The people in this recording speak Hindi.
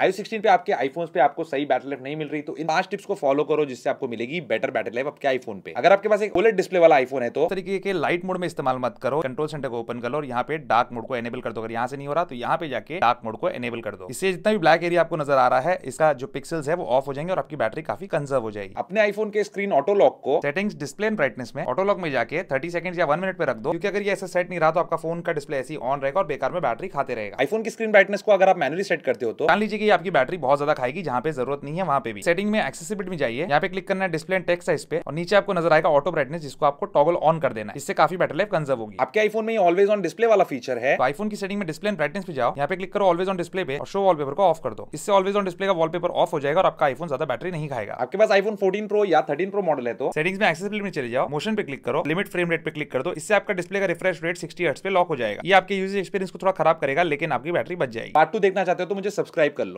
आई सिक्सटीन पे आपके आईफोन पे आपको सही बैटरी लाइफ नहीं मिल रही तो इन पांच टिप्स को फॉलो करो जिससे आपको मिलेगी बेटर बैटरी लाइफ आपके आईफोन पे अगर आपके पास एक ओलेट डिस्प्ले वाला आईफोन है तो तरीके के लाइट मोड में इस्तेमाल मत करो कंट्रोल सेंटर को ओपन करो और यहाँ पे डार्क मोड को एनेबल कर दो अगर यहाँ से नहीं हो रहा तो यहाँ पे जाके डार्क मोड को एनेबल कर दो इससे जितना भी ब्लैक एरिया आपको नजर आ रहा है इसका जो पिक्सल्स है वो ऑफ हो जाएंगे और आपकी बैटरी काफी कंजर्व हो जाएगी अपने आईफोन के स्क्रीन ऑटो लॉक को सेटिंग्स डिस्प्ले एंड ब्राइटनेस में ऑटो लॉक में जाके थर्टी सेकंड या वन मिनट पे रख दो क्योंकि अगर ये ऐसा सेट नहीं रहा तो आपका फोन का डिस्प्ले ऐसी ऑन रहेगा और बेकार में बैटरी खाते रहेगा आईफोन की स्क्रीन ब्राइटनेस को अगर आप मैनुअली सेट करते हो तो मान लीजिए कि आपकी बैटरी बहुत ज्यादा खाएगी जहां पे जरूरत नहीं है वहां पे भी सेटिंग में एक्सेसिबिलिटी में जाइए यहाँ पे क्लिक करना है डिस्प्ले एंड है इस पे और नीचे आपको नजर आएगा ऑटो ब्राइटनेस जिसको आपको टॉगल ऑन कर देना है इससे काफी बैटरी लाइफ कंजर्व होगी आपके आईफोन में ऑलवेज ऑन डिस्प्ले वाला फीचर है आईफोन तो की सेटिंग में डिस्प्ले एंड ब्राइटनेस पे जाओ यहाँ पे क्लिक करो ऑलवेज ऑन डिस्प्ले पे और शो वॉलपेपर को ऑफ कर दो इससे ऑलवेज ऑन डिस्प्ले का वॉलपेपर ऑफ हो जाएगा और आपका आईफोन ज्यादा बैटरी नहीं खाएगा आपके पास आईफोन फोर्टीन प्रो या थर्टीन प्रो मॉडल है तो सेटिंग्स में एक्सेसिबिलिटी में चले जाओ मोशन पे क्लिक करो लिमिट फ्रेम रेट पे क्लिक कर दो इससे आपका डिस्प्ले का रिफ्रेश रेट सिक्सटी हर्ट्स पे लॉक हो जाएगा ये आपके यूजर एक्सपीरियंस को थोड़ा खराब करेगा लेकिन आपकी बैटरी बच जाएगी पार्ट टू तो देखना चाहते हो तो मुझे सब्सक्राइब कर लो